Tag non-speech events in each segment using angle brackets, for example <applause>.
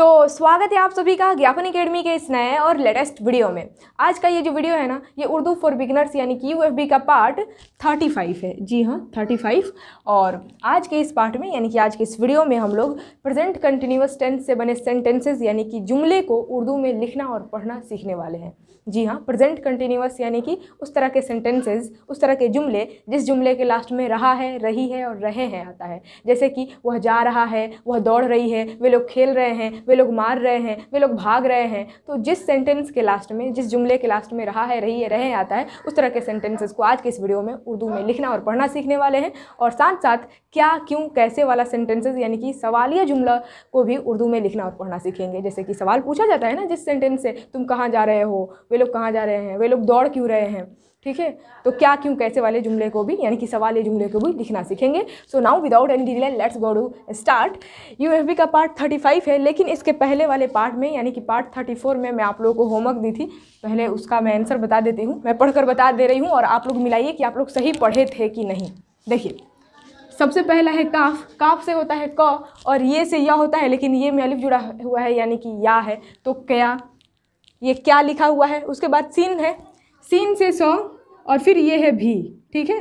तो स्वागत है आप सभी का ज्ञापन अकेडमी के इस नए और लेटेस्ट वीडियो में आज का ये जो वीडियो है ना ये उर्दू फॉर बिगनर्स यानी कि यू का पार्ट 35 है जी हाँ 35 और आज के इस पार्ट में यानी कि आज के इस वीडियो में हम लोग प्रेजेंट कंटिन्यूस टेंस से बने सेंटेंसेज यानी कि जुमले को उर्दू में लिखना और पढ़ना सीखने वाले हैं जी हाँ प्रेजेंट कंटिन्यूस यानी कि उस तरह के सेंटेंसेज उस तरह के जुमले जिस जुमले के लास्ट में रहा है रही है और रहे हैं आता है जैसे कि वह जा रहा है वह दौड़ रही है वे लोग खेल रहे हैं वे लोग मार रहे हैं वे लोग भाग रहे हैं तो जिस सेंटेंस के लास्ट में जिस जुमले के लास्ट में रहा है रही है रहे आता है उस तरह के सेंटेंसेस को आज के इस वीडियो में उर्दू में लिखना और पढ़ना सीखने वाले हैं और साथ साथ क्या क्यों कैसे वाला सेंटेंसेज यानी कि सवालिया जुमला को भी उर्दू में लिखना और पढ़ना सीखेंगे जैसे कि सवाल पूछा जाता है ना जिस सेंटेंस से तुम कहाँ जा रहे हो वे लोग कहाँ जा रहे हैं वे लोग दौड़ क्यों रहे हैं ठीक है तो क्या क्यों कैसे वाले जुमले को भी यानी कि सवाल ये जुमले को भी लिखना सीखेंगे so now without any delay let's go to start U F B का पार्ट थर्टी फाइव है लेकिन इसके पहले वाले पार्ट में यानी कि पार्ट थर्टी फोर में मैं आप लोगों को होमवर्क दी थी पहले उसका मैं आंसर बता देती हूँ मैं पढ़कर बता दे रही हूँ और आप लोग मिलाइए कि आप लोग सही पढ़े थे कि नहीं देखिए सबसे पहला है काफ काफ से होता है क और ये से या होता है लेकिन ये में अलिफ जुड़ा हुआ है यानी कि या है तो क्या ये क्या लिखा हुआ है उसके बाद सीन है सीन से सौ और फिर ये है भी ठीक है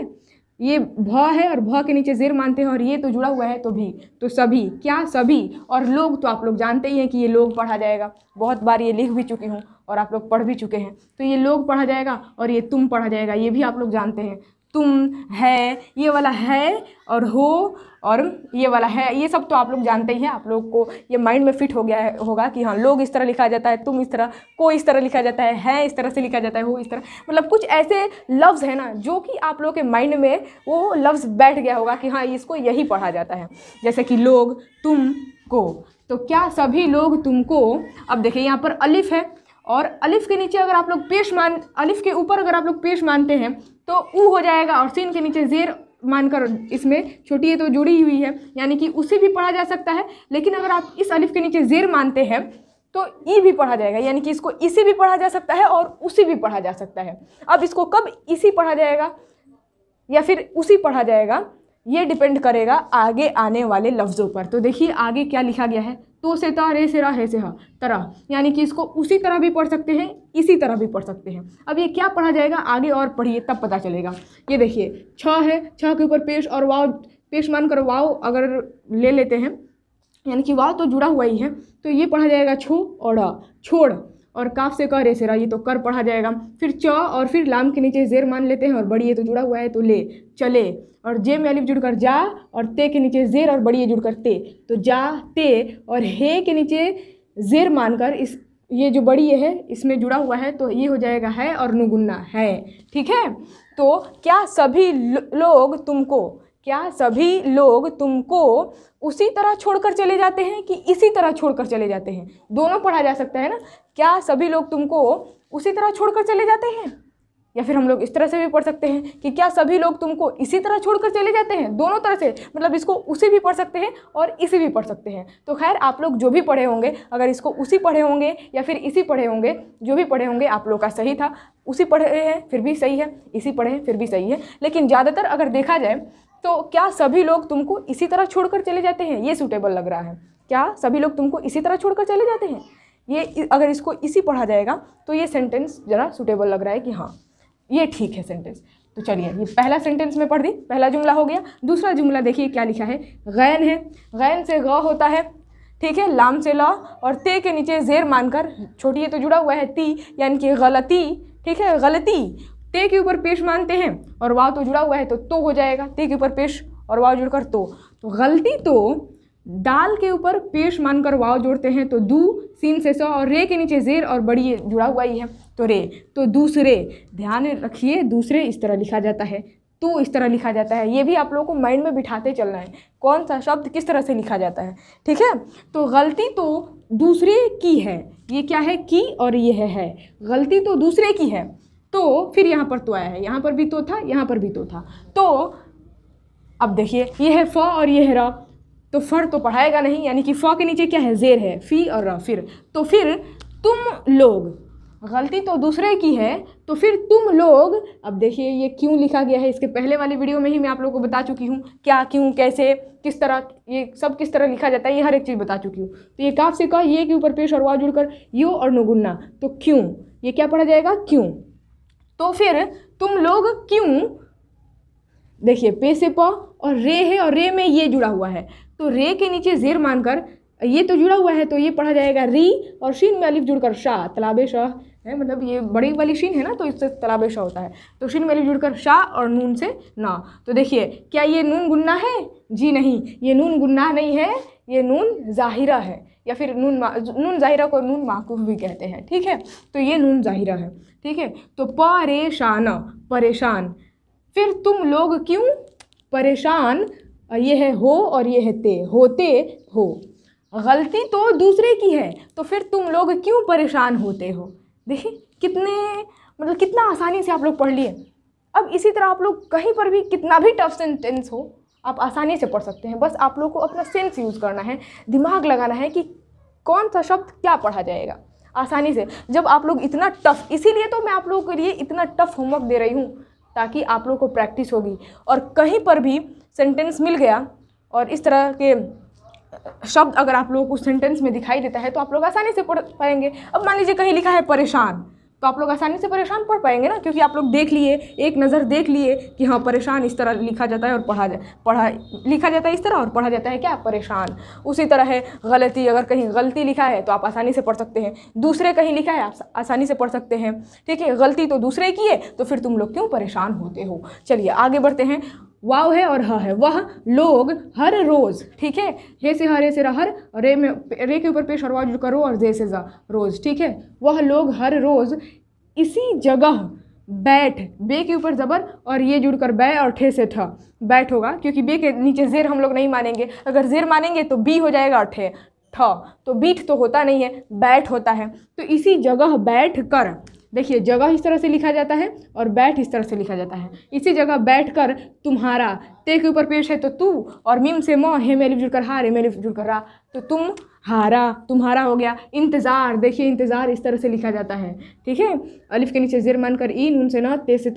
ये भ है और भ के नीचे जेर मानते हैं और ये तो जुड़ा हुआ है तो भी तो सभी क्या सभी और लोग तो आप लोग जानते ही हैं कि ये लोग पढ़ा जाएगा बहुत बार ये लिख भी चुकी हूँ और आप लोग पढ़ भी चुके हैं तो ये लोग पढ़ा जाएगा और ये तुम पढ़ा जाएगा ये भी आप लोग जानते हैं तुम है ये वाला है और हो और ये वाला है ये सब तो आप लोग जानते ही हैं आप लोग को ये माइंड में फिट हो गया है होगा कि हाँ लोग इस तरह लिखा जाता है तुम इस तरह को इस तरह लिखा जाता है है इस तरह से लिखा जाता है वो इस तरह मतलब कुछ ऐसे लफ्ज़ हैं ना जो कि आप लोग के माइंड में वो लफ्ज़ बैठ गया होगा कि हाँ इसको यही पढ़ा जाता है जैसे कि लोग तुम को तो क्या सभी लोग तुमको अब देखिए यहाँ पर अलिफ है और अलिफ के नीचे अगर आप लोग पेश मान अलिफ के ऊपर अगर आप लोग पेश मानते हैं तो ऊ हो जाएगा और सीन के नीचे जेर मानकर इसमें छोटी है तो जुड़ी हुई है यानी कि उसे भी पढ़ा जा सकता है लेकिन अगर आप इस अलिफ के नीचे ज़ेर मानते हैं तो ई भी पढ़ा जाएगा यानी कि इसको इसे भी पढ़ा जा सकता है और उसे भी पढ़ा जा सकता है अब इसको कब इसी पढ़ा जाएगा या फिर उसी पढ़ा जाएगा ये डिपेंड करेगा आगे आने वाले लफ्ज़ों पर तो देखिए आगे क्या लिखा गया है तो से ता रे से रा हे से हा तरह यानी कि इसको उसी तरह भी पढ़ सकते हैं इसी तरह भी पढ़ सकते हैं अब ये क्या पढ़ा जाएगा आगे और पढ़िए तब पता चलेगा ये देखिए छ है छ के ऊपर पेश और वाव पेश मानकर वाव अगर ले लेते हैं यानी कि वाव तो जुड़ा हुआ ही है तो ये पढ़ा जाएगा छो और छोड़ और काफ से कह कर सेरा ये तो कर पढ़ा जाएगा फिर च और फिर लाम के नीचे जेर मान लेते हैं और बड़ी ये तो जुड़ा हुआ है तो ले चले और जे में अलिफ जुड़कर जा और ते के नीचे जेर और बड़ी ये जुड़कर ते तो जा ते और हे के नीचे जेर मानकर इस ये जो बड़ी ये है इसमें जुड़ा हुआ है तो ये हो जाएगा है और नुगुन्ना है ठीक है तो क्या सभी लोग तुमको क्या सभी लोग तुमको उसी तरह छोड़कर चले जाते हैं कि इसी तरह छोड़कर चले जाते हैं दोनों पढ़ा जा सकता है ना क्या सभी लोग तुमको उसी तरह छोड़कर चले जाते हैं या फिर हम लोग इस तरह से भी पढ़ सकते हैं कि क्या सभी लोग तुमको इसी तरह छोड़कर चले जाते हैं दोनों तरह से मतलब इसको उसी भी पढ़ सकते हैं और इसे भी पढ़ सकते हैं तो खैर आप लोग जो भी पढ़े होंगे अगर इसको उसी पढ़े होंगे या फिर इसी पढ़े होंगे जो भी पढ़े होंगे आप लोग का सही था उसी पढ़े हैं फिर भी सही है इसी पढ़े हैं फिर भी सही है लेकिन ज़्यादातर अगर देखा जाए तो क्या सभी लोग तुमको इसी तरह छोड़कर चले जाते हैं ये सूटेबल लग रहा है क्या सभी लोग तुमको इसी तरह छोड़कर चले जाते हैं ये अगर इसको इसी पढ़ा जाएगा तो ये सेंटेंस ज़रा सुटेबल लग रहा है कि हाँ ये ठीक है सेंटेंस तो चलिए ये पहला सेंटेंस में पढ़ दी पहला जुमला हो गया दूसरा जुमला देखिए क्या लिखा है गैन है गैन से ग होता है ठीक है लाम से लॉ और ते के नीचे जेर मानकर छोटी ये तो जुड़ा हुआ है ती यानी कि गलती ठीक है गलती ते के ऊपर पेश मानते हैं और वाव तो जुड़ा हुआ है तो तो हो जाएगा ते के ऊपर पेश और वाव जुड़कर तो तो गलती तो दाल के ऊपर पेश मानकर वाव जोड़ते हैं तो दू सीन से सौ और रे के नीचे जेर और बड़ी जुड़ा हुआ ही है तो रे तो दूसरे ध्यान रखिए दूसरे इस तरह लिखा जाता है तू तो इस तरह लिखा जाता है ये भी आप लोगों को माइंड में बिठाते चलना है कौन सा शब्द किस तरह से लिखा जाता है ठीक है तो गलती तो दूसरे की है ये क्या है की और ये है है गलती तो दूसरे की है तो फिर यहाँ पर तो आया है यहाँ पर भी तो था यहाँ पर भी तो था तो अब देखिए ये है फ और ये है र तो फ़र तो पढ़ाएगा नहीं यानी कि फ़ के नीचे क्या है ज़ेर है फ़ी और र फिर तो फिर तुम लोग गलती तो दूसरे की है तो फिर तुम लोग अब देखिए ये क्यों लिखा गया है इसके पहले वाले वीडियो में ही मैं आप लोगों को बता चुकी हूँ क्या क्यों कैसे किस तरह ये सब किस तरह लिखा जाता है ये हर एक चीज़ बता चुकी हूँ तो ये काफ से का ये के ऊपर पेश और वाह जुड़कर यो और नगुन्ना तो क्यों ये क्या पढ़ा जाएगा क्यों तो फिर तुम लोग क्यों देखिए पे से प और रे है और रे में ये जुड़ा हुआ है तो रे के नीचे जेर मानकर ये तो जुड़ा हुआ है तो ये पढ़ा जाएगा री और शीन में अलिफ जुड़कर शाह तलाबे शाह है मतलब ये बड़ी वाली शीन है ना तो इससे तलाबे शाह होता है तो शीन में अलिफ जुड़कर शाह और नून से ना तो देखिए क्या ये नून गुन्ना है जी नहीं ये नून गुन्ना नहीं है ये नून ज़ाहिरा है या फिर नून नून ज़ाहिरा को नून माकूफ़ भी कहते हैं ठीक है तो ये नून ज़ाहिरा है ठीक है तो परेशान परेशान फिर तुम लोग क्यों परेशान ये है हो और ये है ते होते हो गलती तो दूसरे की है तो फिर तुम लोग क्यों परेशान होते हो देखिए कितने मतलब कितना आसानी से आप लोग पढ़ लिए अब इसी तरह आप लोग कहीं पर भी कितना भी टफ सेंटेंस हो आप आसानी से पढ़ सकते हैं बस आप लोग को अपना सेंस यूज़ करना है दिमाग लगाना है कि कौन सा शब्द क्या पढ़ा जाएगा आसानी से जब आप लोग इतना टफ इसीलिए तो मैं आप लोगों के लिए इतना टफ होमवर्क दे रही हूँ ताकि आप लोगों को प्रैक्टिस होगी और कहीं पर भी सेंटेंस मिल गया और इस तरह के शब्द अगर आप लोगों को सेंटेंस में दिखाई देता है तो आप लोग आसानी से पढ़ पाएंगे अब मान लीजिए कहीं लिखा है परेशान तो आप लोग आसानी से परेशान पढ़ पाएंगे ना क्योंकि आप लोग देख लिए एक नज़र देख लिए कि हाँ परेशान इस तरह लिखा जाता है और पढ़ा जा पढ़ा लिखा जाता है इस तरह और पढ़ा जाता है क्या परेशान उसी तरह है गलती अगर कहीं गलती लिखा है तो आप आसानी से पढ़ सकते हैं दूसरे कहीं लिखा है आप आसानी से पढ़ सकते हैं ठीक है गलती तो दूसरे की है तो फिर तुम लोग क्यों परेशान होते हो चलिए आगे बढ़ते हैं वाव है और ह है वह लोग हर रोज़ ठीक है हे से हरे से रहर रे में रे के ऊपर पेश और वाव जुड़ करो और जे से जा रोज़ ठीक है वह लोग हर रोज़ इसी जगह बैठ बे के ऊपर ज़बर और ये जुड़कर बै और ठे से ठ बैठ होगा क्योंकि बे के नीचे जेर हम लोग नहीं मानेंगे अगर जेर मानेंगे तो बी हो जाएगा और ठे ठ तो बीठ तो होता नहीं है बैठ होता है तो इसी जगह बैठ कर देखिए जगह इस तरह से लिखा जाता है और बैठ इस तरह से लिखा जाता है इसी जगह बैठ कर तुम्हारा ते के ऊपर पेश है तो तू और मिम से म हे मेरी जुड़कर हार हे मेरी जुड़कर रा तो तुम हारा तुम्हारा हो गया इंतज़ार देखिए इंतज़ार इस तरह से लिखा जाता है ठीक है अलिफ के नीचे जेर मान कर इन उनसे न ते से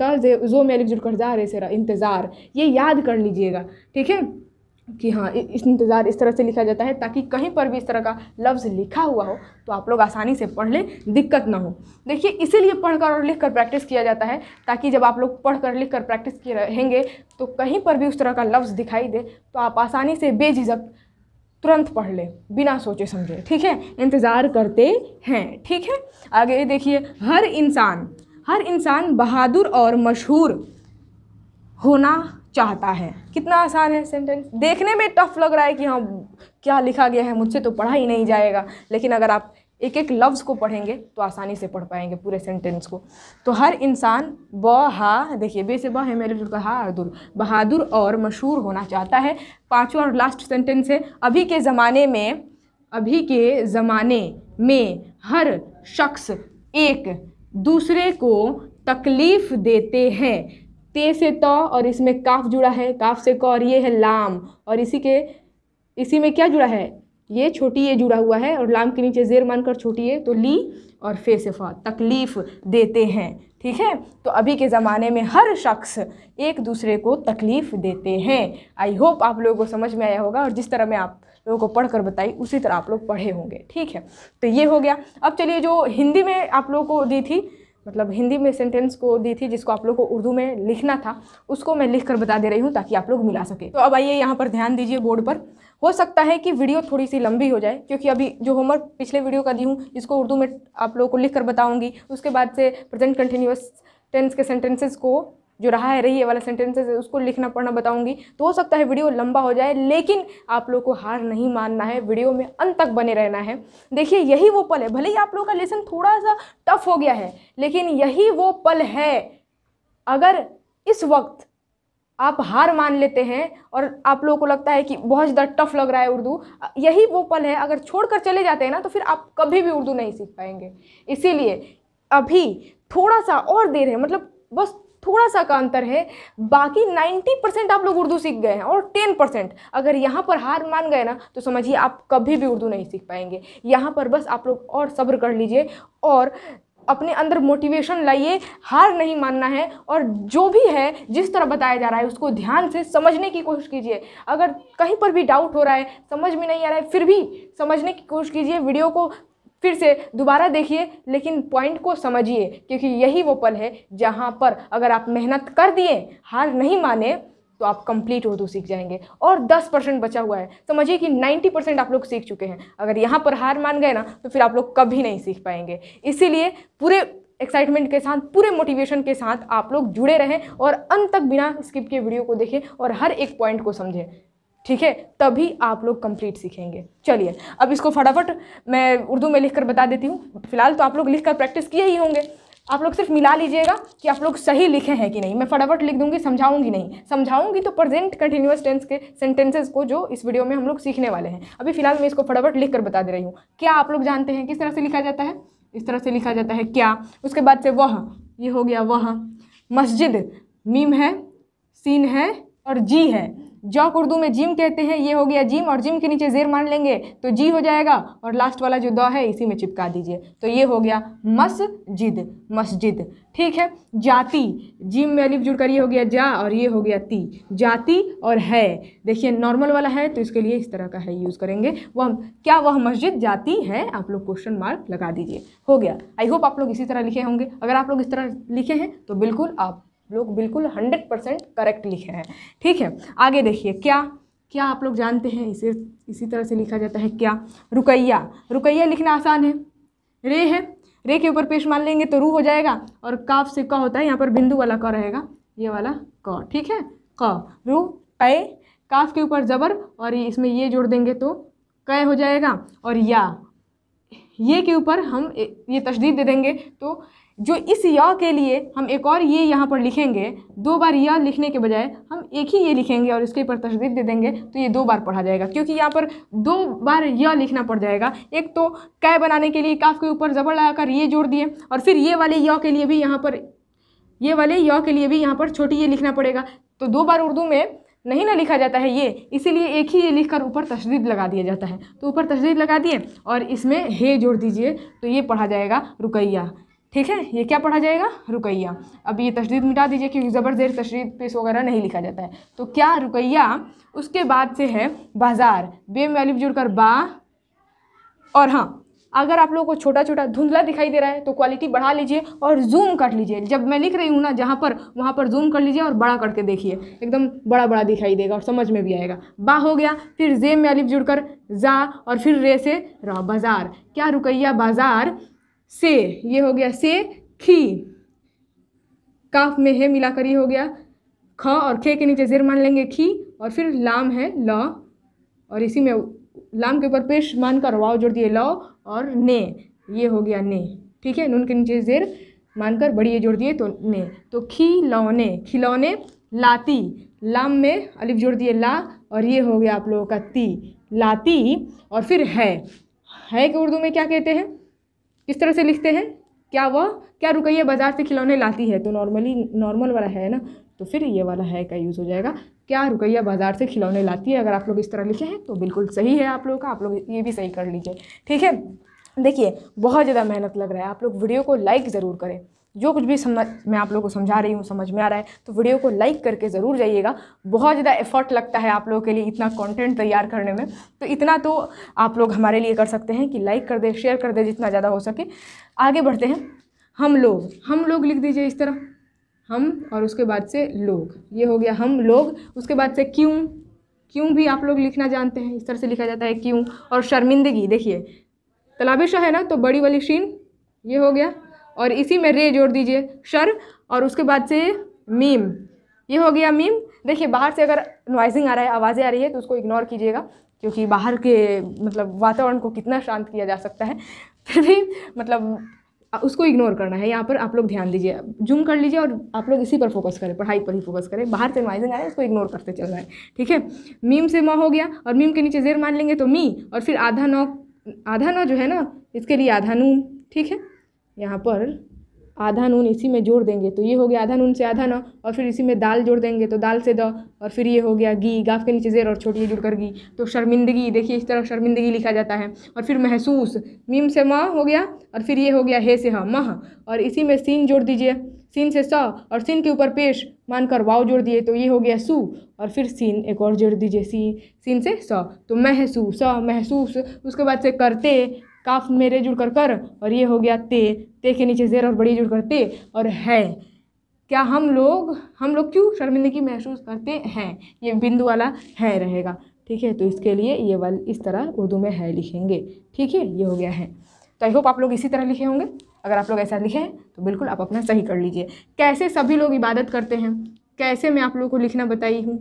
जो मेरी जुड़कर जा रे से रहा इंतज़ार ये याद कर लीजिएगा ठीक है कि हाँ इस इंतज़ार इस तरह से लिखा जाता है ताकि कहीं पर भी इस तरह का लफ्ज़ लिखा हुआ हो तो आप लोग आसानी से पढ़ लें दिक्कत ना हो देखिए इसीलिए पढ़कर और लिख कर प्रैक्टिस किया जाता है ताकि जब आप लोग पढ़ कर लिख कर प्रैक्टिस किए रहेंगे तो कहीं पर भी उस तरह का लफ्ज़ दिखाई दे तो आप आसानी से बेझिझक तुरंत पढ़ लें बिना सोचे समझे ठीक है इंतज़ार करते हैं ठीक है आगे देखिए हर इंसान हर इंसान बहादुर और मशहूर होना चाहता है कितना आसान है सेंटेंस देखने में टफ लग रहा है कि हाँ क्या लिखा गया है मुझसे तो पढ़ा ही नहीं जाएगा लेकिन अगर आप एक एक लफ्ज़ को पढ़ेंगे तो आसानी से पढ़ पाएंगे पूरे सेंटेंस को तो हर इंसान ब हा देखिए बे से ब है मेरे जुड़कर हा अदुल बहादुर और मशहूर होना चाहता है पाँचवा और लास्ट सेंटेंस है अभी के ज़माने में अभी के ज़माने में हर शख्स एक दूसरे को तकलीफ़ देते हैं ते से तो और इसमें काफ जुड़ा है काफ से क तो और ये है लाम और इसी के इसी में क्या जुड़ा है ये छोटी ये जुड़ा हुआ है और लाम के नीचे जेर मानकर छोटी ये तो ली और फे से फा तकलीफ़ देते हैं ठीक है तो अभी के ज़माने में हर शख्स एक दूसरे को तकलीफ़ देते हैं आई होप आप लोगों को समझ में आया होगा और जिस तरह मैं आप लोगों को पढ़ कर बताई उसी तरह आप लोग पढ़े होंगे ठीक है तो ये हो गया अब चलिए जो हिंदी में आप लोगों को दी थी मतलब हिंदी में सेंटेंस को दी थी जिसको आप लोग को उर्दू में लिखना था उसको मैं लिख कर बता दे रही हूँ ताकि आप लोग मिला सके तो अब आइए यहाँ पर ध्यान दीजिए बोर्ड पर हो सकता है कि वीडियो थोड़ी सी लंबी हो जाए क्योंकि अभी जो होमवर्क पिछले वीडियो का दी हूँ जिसको उर्दू में आप लोगों को लिख कर बताऊँगी उसके बाद से प्रेजेंट कंटिन्यूस टेंस के सेंटेंसेस को जो रहा है रही है वाला सेंटेंसेस है उसको लिखना पढ़ना बताऊंगी तो हो सकता है वीडियो लंबा हो जाए लेकिन आप लोग को हार नहीं मानना है वीडियो में अंत तक बने रहना है देखिए यही वो पल है भले ही आप लोग का लेसन थोड़ा सा टफ हो गया है लेकिन यही वो पल है अगर इस वक्त आप हार मान लेते हैं और आप लोगों को लगता है कि बहुत ज़्यादा टफ लग रहा है उर्दू यही वो पल है अगर छोड़कर चले जाते हैं ना तो फिर आप कभी भी उर्दू नहीं सीख पाएंगे इसीलिए अभी थोड़ा सा और देर है मतलब बस थोड़ा सा का अंतर है बाकी 90 परसेंट आप लोग उर्दू सीख गए हैं और 10 परसेंट अगर यहाँ पर हार मान गए ना तो समझिए आप कभी भी उर्दू नहीं सीख पाएंगे यहाँ पर बस आप लोग और सब्र कर लीजिए और अपने अंदर मोटिवेशन लाइए हार नहीं मानना है और जो भी है जिस तरह बताया जा रहा है उसको ध्यान से समझने की कोशिश कीजिए अगर कहीं पर भी डाउट हो रहा है समझ में नहीं आ रहा है फिर भी समझने की कोशिश कीजिए वीडियो को फिर से दोबारा देखिए लेकिन पॉइंट को समझिए क्योंकि यही वो पल है जहाँ पर अगर आप मेहनत कर दिए हार नहीं माने तो आप कंप्लीट उर्दू तो सीख जाएंगे और 10 परसेंट बचा हुआ है समझिए कि 90 परसेंट आप लोग सीख चुके हैं अगर यहाँ पर हार मान गए ना तो फिर आप लोग कभी नहीं सीख पाएंगे इसीलिए पूरे एक्साइटमेंट के साथ पूरे मोटिवेशन के साथ आप लोग जुड़े रहें और अंत तक बिना स्किप के वीडियो को देखें और हर एक पॉइंट को समझें ठीक है तभी आप लोग कंप्लीट सीखेंगे चलिए अब इसको फटाफट मैं उर्दू में लिख कर बता देती हूँ फिलहाल तो आप लोग लिख कर प्रैक्टिस किए ही होंगे आप लोग सिर्फ मिला लीजिएगा कि आप लोग सही लिखे हैं कि नहीं मैं फटाफट लिख दूंगी समझाऊंगी नहीं समझाऊंगी तो प्रेजेंट कंटिन्यूस टेंस के सेंटेंसेस को जो इस वीडियो में हम लोग सीखने वाले हैं अभी फिलहाल मैं इसको फटाफट लिख कर बता दे रही हूँ क्या आप लोग जानते हैं किस तरह से लिखा जाता है इस तरह से लिखा जाता है क्या उसके बाद से वह ये हो गया वह मस्जिद मीम है सीन है और जी है जॉक उर्दू में जिम कहते हैं ये हो गया जिम और जिम के नीचे जेर मान लेंगे तो जी हो जाएगा और लास्ट वाला जो द है इसी में चिपका दीजिए तो ये हो गया मस्जिद मस्जिद ठीक है जाति जिम में अलिफ जुड़कर ये हो गया जा और ये हो गया ती जाति और है देखिए नॉर्मल वाला है तो इसके लिए इस तरह का है यूज़ करेंगे वह क्या वह मस्जिद जाति है आप लोग क्वेश्चन मार्क लगा दीजिए हो गया आई होप आप लोग इसी तरह लिखे होंगे अगर आप लोग इस तरह लिखे हैं तो बिल्कुल आप लोग बिल्कुल हंड्रेड परसेंट करेक्ट लिखे हैं ठीक है आगे देखिए क्या क्या आप लोग जानते हैं इसे इसी तरह से लिखा जाता है क्या रुकैया रुकैया लिखना आसान है रे है रे के ऊपर पेश मान लेंगे तो रू हो जाएगा और काफ से क का होता है यहाँ पर बिंदु वाला क रहेगा ये वाला क ठीक है क रू कै काफ के ऊपर ज़बर और इसमें ये जोड़ देंगे तो कय हो जाएगा और या ये के ऊपर हम ये तशदीद दे देंगे तो जो इस य के लिए हम एक और ये यहाँ पर लिखेंगे दो बार य लिखने के बजाय हम एक ही ये लिखेंगे और इसके ऊपर तशदीद दे देंगे तो ये दो बार पढ़ा जाएगा क्योंकि यहाँ पर दो बार य लिखना पड़ जाएगा एक तो कै बनाने के लिए काफ के ऊपर ज़बर लगाकर ये जोड़ दिए और फिर ये वाले य के लिए भी यहाँ पर ये वाले य के लिए भी यहाँ पर छोटी ये लिखना पड़ेगा तो दो बार उर्दू में नहीं ना लिखा जाता है ये इसीलिए एक ही ये लिखकर ऊपर तशदीद लगा दिया जाता है तो ऊपर तशदीद लगा दिए और इसमें हे जोड़ दीजिए तो ये पढ़ा जाएगा रुकैया ठीक है ये क्या पढ़ा जाएगा रुकैया अब ये तशदीद मिटा दीजिए क्योंकि ज़बर ज़ेर तशरीद पेश वगैरह नहीं लिखा जाता है तो क्या रुकैया उसके बाद से है बाज़ार बे में अलिफ जुड़कर बा और हाँ अगर आप लोगों को छोटा छोटा धुंधला दिखाई दे रहा है तो क्वालिटी बढ़ा लीजिए और जूम कर लीजिए जब मैं लिख रही हूँ ना जहाँ पर वहाँ पर जूम कर लीजिए और बड़ा करके देखिए एकदम बड़ा बड़ा दिखाई देगा और समझ में भी आएगा बा हो गया फिर जेब में अलिफ जुड़कर जा और फिर रे से रा बाज़ार क्या रुकैया बाज़ार से ये हो गया से खी काफ में है मिलाकर ये हो गया ख और खे के नीचे जेर मान लेंगे खी और फिर लाम है ल और इसी में लाम के ऊपर पेश मानकर वाव जोड़ दिए ल और ने ये हो गया ने ठीक है नून के नीचे जेर मानकर बड़ी ये जोड़ दिए तो ने तो खी लौने खिलौने लाती लाम में अलिफ जोड़ दिए ला और ये हो गया आप लोगों का ती लाती और फिर है है के उर्दू में क्या कहते हैं किस तरह से लिखते हैं क्या वह क्या रुकैया बाज़ार से खिलौने लाती है तो नॉर्मली नॉर्मल वाला है ना तो फिर ये वाला है का यूज़ हो जाएगा क्या रुकैया बाज़ार से खिलौने लाती है अगर आप लोग इस तरह लिखे हैं तो बिल्कुल सही है आप लोगों का आप लोग ये भी सही कर लीजिए ठीक है देखिए बहुत ज़्यादा मेहनत लग रहा है आप लोग वीडियो को लाइक ज़रूर करें जो कुछ भी समझ मैं आप लोगों को समझा रही हूँ समझ में आ रहा है तो वीडियो को लाइक करके ज़रूर जाइएगा बहुत ज़्यादा एफर्ट लगता है आप लोगों के लिए इतना कंटेंट तैयार करने में तो इतना तो आप लोग हमारे लिए कर सकते हैं कि लाइक कर दे शेयर कर दे जितना ज़्यादा हो सके आगे बढ़ते हैं हम लोग हम लोग लिख दीजिए इस तरह हम और उसके बाद से लोग ये हो गया हम लोग उसके बाद से क्यों क्यों भी आप लोग लिखना जानते हैं इस तरह से लिखा जाता है क्यों और शर्मिंदगी देखिए तलाबिशा है ना तो बड़ी वाली शीन ये हो गया और इसी में रे जोड़ दीजिए शर और उसके बाद से मीम ये हो गया मीम देखिए बाहर से अगर नॉइजिंग आ रहा है आवाज़ें आ रही है तो उसको इग्नोर कीजिएगा क्योंकि बाहर के मतलब वातावरण को कितना शांत किया जा सकता है <laughs> फिर भी मतलब उसको इग्नोर करना है यहाँ पर आप लोग ध्यान दीजिए जूम कर लीजिए और आप लोग इसी पर फोकस करें पढ़ाई पर ही फोकस करें बाहर से नॉइजिंग आए उसको इग्नोर करते चल रहा है ठीक है मीम से म हो गया और मीम के नीचे जेर मान लेंगे तो मी और फिर आधा नौ आधा नौ जो है ना इसके लिए आधा नून ठीक है यहाँ पर आधा नून इसी में जोड़ देंगे तो ये हो गया आधा नून से आधा न और फिर इसी में दाल जोड़ देंगे तो दाल से द और फिर ये हो गया गी गाफ के नीचे जेर और छोटी जुड़कर गी तो शर्मिंदगी देखिए इस तरह शर्मिंदगी लिखा जाता है और फिर महसूस मीम से म हो गया और फिर ये हो गया हे से ह मह और इसी में सीन जोड़ दीजिए सीन से स और सीन के ऊपर पेश मानकर वाव जोड़ दिए तो ये हो गया सू और फिर सीन एक और जोड़ दीजिए सी सीन से स तो महसूस महसूस उसके बाद से करते काफ मेरे जुड़ कर कर और ये हो गया ते ते के नीचे ज़ेर और बड़ी जुड़ कर ते और है क्या हम लोग हम लोग क्यों शर्मिंदगी महसूस करते हैं ये बिंदु वाला है रहेगा ठीक है तो इसके लिए ये वाल इस तरह उर्दू में है लिखेंगे ठीक है ये हो गया है तो आई होप आप लोग इसी तरह लिखे होंगे अगर आप लोग ऐसा लिखे हैं तो बिल्कुल आप अपना सही कर लीजिए कैसे सभी लोग इबादत करते हैं कैसे मैं आप लोगों को लिखना बताई हूँ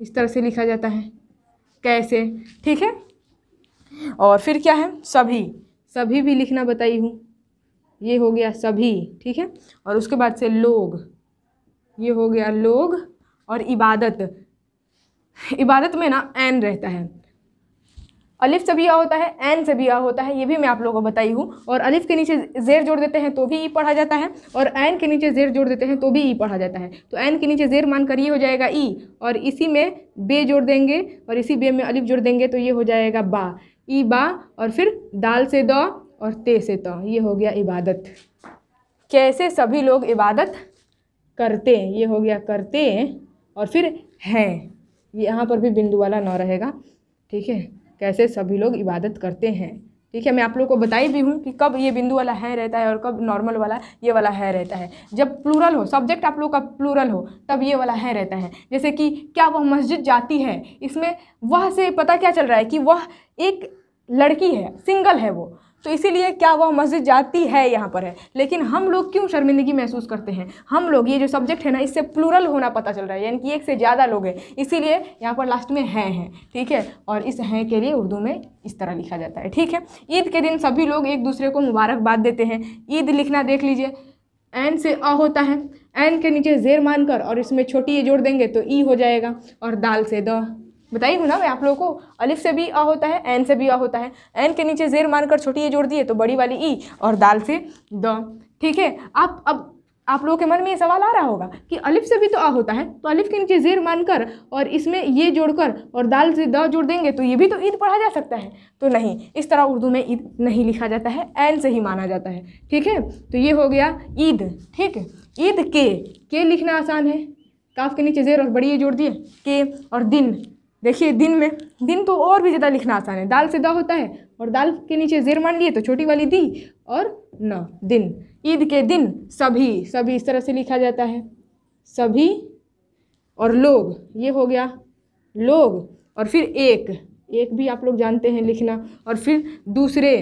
इस तरह से लिखा जाता है कैसे ठीक है और फिर क्या है सभी सभी भी लिखना बताई हूँ ये हो गया सभी ठीक है और उसके बाद से लोग ये हो गया लोग और इबादत इबादत में ना एन रहता है अलिफ से भी आ होता है एन से भी आ होता है ये भी मैं आप लोगों को बताई हूँ और अलिफ के नीचे ज़ेर जोड़ देते हैं तो भी ई पढ़ा जाता है और एन के नीचे ज़ेर जोड़ देते हैं तो भी ई पढ़ा जाता है तो एन के नीचे ज़ेर मान कर ये हो जाएगा ई और इसी में बे जोड़ देंगे और इसी बे में अलिफ जोड़ देंगे तो ये हो जाएगा बा ईबा और फिर दाल से दो और ते से तो ये हो गया इबादत कैसे सभी लोग इबादत करते हैं ये हो गया करते हैं और फिर हैं यहाँ पर भी बिंदु वाला नौ रहेगा ठीक है कैसे सभी लोग इबादत करते हैं ठीक है मैं आप लोग को बताई भी हूँ कि कब ये बिंदु वाला है रहता है और कब नॉर्मल वाला ये वाला है रहता है जब प्लूरल हो सब्जेक्ट आप लोग का प्लूरल हो तब ये वाला है रहता है जैसे कि क्या वह मस्जिद जाती है इसमें वह से पता क्या चल रहा है कि वह एक लड़की है सिंगल है वो तो इसीलिए क्या वह मस्जिद जाती है यहाँ पर है लेकिन हम लोग क्यों शर्मिंदगी महसूस करते हैं हम लोग ये जो सब्जेक्ट है ना इससे प्लूरल होना पता चल रहा है यानी कि एक से ज़्यादा लोग हैं इसीलिए यहाँ पर लास्ट में हैं हैं ठीक है और इस हैं के लिए उर्दू में इस तरह लिखा जाता है ठीक है ईद के दिन सभी लोग एक दूसरे को मुबारकबाद देते हैं ईद लिखना देख लीजिए एन से अ होता है एन के नीचे जेर मानकर और इसमें छोटी ये जोड़ देंगे तो ई हो जाएगा और दाल से द बताई हूँ ना मैं आप लोगों को अलिफ से भी आ होता है एन से भी आ होता है एन के नीचे जेर मारकर छोटी ये जोड़ दिए तो बड़ी वाली ई और दाल से द ठीक है आप अब आप लोगों के मन में ये सवाल आ रहा होगा कि अलिफ से भी तो आ होता है तो अलिफ के नीचे जेर मानकर और इसमें ये जोड़कर और दाल से द जोड़ देंगे तो ये भी तो ईद पढ़ा जा सकता है तो नहीं इस तरह उर्दू में ईद नहीं लिखा जाता है एन से ही माना जाता है ठीक है तो ये हो गया ईद ठीक है ईद के के लिखना आसान है काफ के नीचे जेर और बड़ी ये जोड़ दिए के और दिन देखिए दिन में दिन तो और भी ज़्यादा लिखना आसान है दाल से दा होता है और दाल के नीचे जेर मान लिए तो छोटी वाली दी और न दिन ईद के दिन सभी सभी इस तरह से लिखा जाता है सभी और लोग ये हो गया लोग और फिर एक एक भी आप लोग जानते हैं लिखना और फिर दूसरे